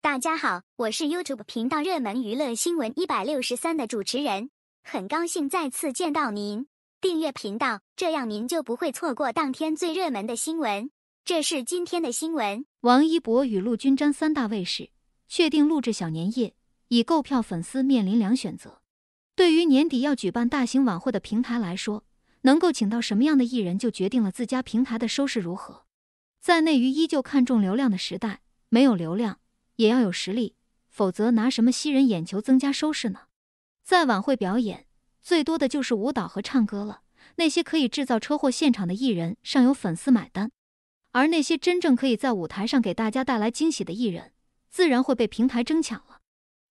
大家好，我是 YouTube 频道热门娱乐新闻一百六十三的主持人，很高兴再次见到您。订阅频道，这样您就不会错过当天最热门的新闻。这是今天的新闻：王一博雨露均沾三大卫视，确定录制小年夜，已购票粉丝面临两选择。对于年底要举办大型晚会的平台来说，能够请到什么样的艺人，就决定了自家平台的收视如何。在内娱依旧看重流量的时代，没有流量。也要有实力，否则拿什么吸人眼球、增加收视呢？在晚会表演，最多的就是舞蹈和唱歌了。那些可以制造车祸现场的艺人尚有粉丝买单，而那些真正可以在舞台上给大家带来惊喜的艺人，自然会被平台争抢了。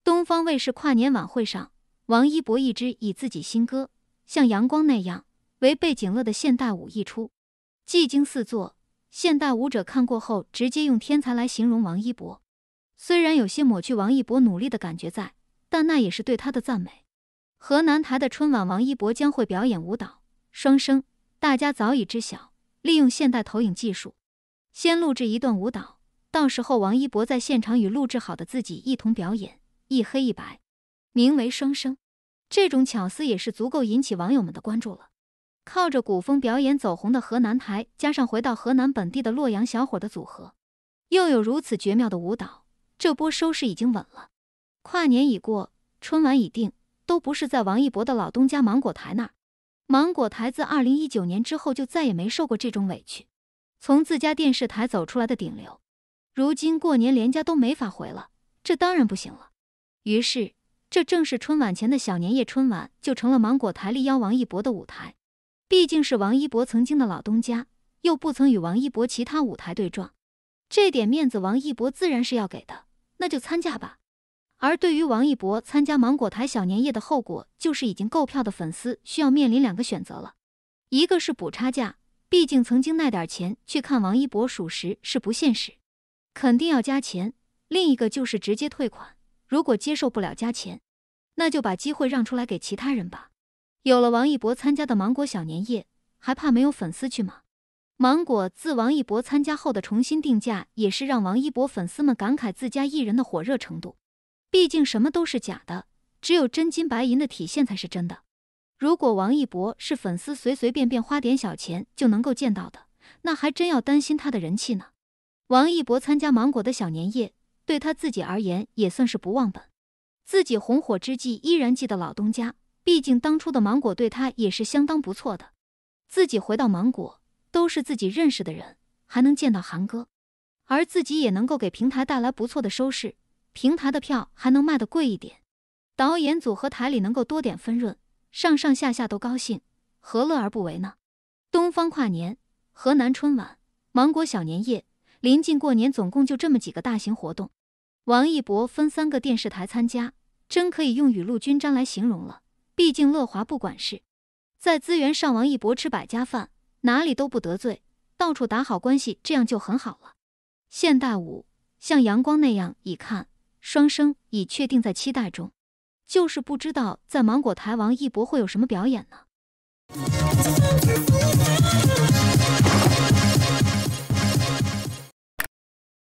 东方卫视跨年晚会上，王一博一支以自己新歌《像阳光那样》为背景乐的现代舞一出，技惊四座。现代舞者看过后，直接用天才来形容王一博。虽然有些抹去王一博努力的感觉在，但那也是对他的赞美。河南台的春晚，王一博将会表演舞蹈《双生》，大家早已知晓。利用现代投影技术，先录制一段舞蹈，到时候王一博在现场与录制好的自己一同表演，一黑一白，名为《双生》。这种巧思也是足够引起网友们的关注了。靠着古风表演走红的河南台，加上回到河南本地的洛阳小伙的组合，又有如此绝妙的舞蹈。这波收视已经稳了，跨年已过，春晚已定，都不是在王一博的老东家芒果台那儿。芒果台自二零一九年之后就再也没受过这种委屈。从自家电视台走出来的顶流，如今过年连家都没法回了，这当然不行了。于是，这正是春晚前的小年夜春晚就成了芒果台力邀王一博的舞台。毕竟是王一博曾经的老东家，又不曾与王一博其他舞台对撞。这点面子，王一博自然是要给的，那就参加吧。而对于王一博参加芒果台小年夜的后果，就是已经购票的粉丝需要面临两个选择了：一个是补差价，毕竟曾经那点钱去看王一博，属实是不现实，肯定要加钱；另一个就是直接退款，如果接受不了加钱，那就把机会让出来给其他人吧。有了王一博参加的芒果小年夜，还怕没有粉丝去吗？芒果自王一博参加后的重新定价，也是让王一博粉丝们感慨自家艺人的火热程度。毕竟什么都是假的，只有真金白银的体现才是真的。如果王一博是粉丝随随便便花点小钱就能够见到的，那还真要担心他的人气呢。王一博参加芒果的小年夜，对他自己而言也算是不忘本，自己红火之际依然记得老东家。毕竟当初的芒果对他也是相当不错的，自己回到芒果。都是自己认识的人，还能见到韩哥，而自己也能够给平台带来不错的收视，平台的票还能卖的贵一点，导演组和台里能够多点分润，上上下下都高兴，何乐而不为呢？东方跨年、河南春晚、芒果小年夜，临近过年，总共就这么几个大型活动。王一博分三个电视台参加，真可以用雨露均沾来形容了。毕竟乐华不管事，在资源上王一博吃百家饭。哪里都不得罪，到处打好关系，这样就很好了。现代舞像阳光那样，已看双生已确定在期待中，就是不知道在芒果台王一博会有什么表演呢？